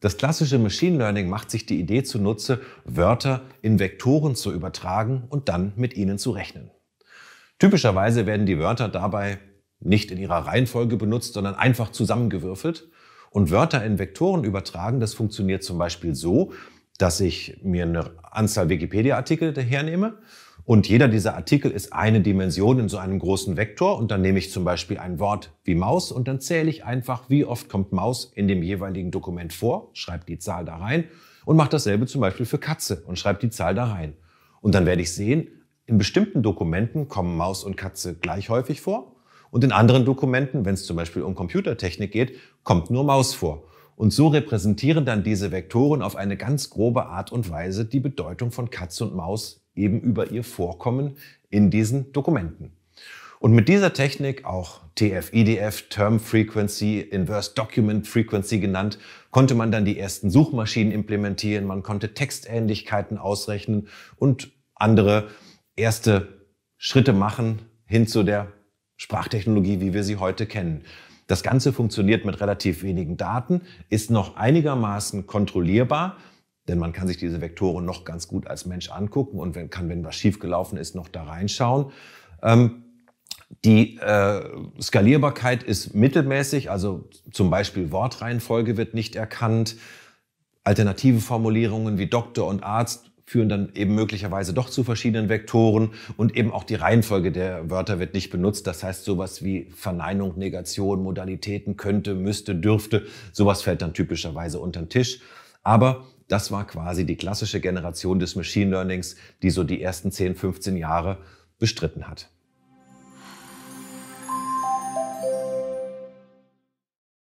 Das klassische Machine Learning macht sich die Idee zunutze, Wörter in Vektoren zu übertragen und dann mit ihnen zu rechnen. Typischerweise werden die Wörter dabei nicht in ihrer Reihenfolge benutzt, sondern einfach zusammengewürfelt. Und Wörter in Vektoren übertragen, das funktioniert zum Beispiel so, dass ich mir eine Anzahl Wikipedia-Artikel hernehme und jeder dieser Artikel ist eine Dimension in so einem großen Vektor. Und dann nehme ich zum Beispiel ein Wort wie Maus und dann zähle ich einfach, wie oft kommt Maus in dem jeweiligen Dokument vor, schreibe die Zahl da rein und mache dasselbe zum Beispiel für Katze und schreibe die Zahl da rein. Und dann werde ich sehen, in bestimmten Dokumenten kommen Maus und Katze gleich häufig vor. Und in anderen Dokumenten, wenn es zum Beispiel um Computertechnik geht, kommt nur Maus vor. Und so repräsentieren dann diese Vektoren auf eine ganz grobe Art und Weise die Bedeutung von Katze und Maus eben über ihr Vorkommen in diesen Dokumenten. Und mit dieser Technik, auch TF-IDF, Term Frequency, Inverse Document Frequency genannt, konnte man dann die ersten Suchmaschinen implementieren, man konnte Textähnlichkeiten ausrechnen und andere erste Schritte machen hin zu der Sprachtechnologie, wie wir sie heute kennen. Das Ganze funktioniert mit relativ wenigen Daten, ist noch einigermaßen kontrollierbar, denn man kann sich diese Vektoren noch ganz gut als Mensch angucken und wenn, kann, wenn was schiefgelaufen ist, noch da reinschauen. Ähm, die äh, Skalierbarkeit ist mittelmäßig, also zum Beispiel Wortreihenfolge wird nicht erkannt. Alternative Formulierungen wie Doktor und Arzt führen dann eben möglicherweise doch zu verschiedenen Vektoren und eben auch die Reihenfolge der Wörter wird nicht benutzt. Das heißt, sowas wie Verneinung, Negation, Modalitäten, könnte, müsste, dürfte, sowas fällt dann typischerweise unter den Tisch. Aber das war quasi die klassische Generation des Machine Learnings, die so die ersten 10, 15 Jahre bestritten hat.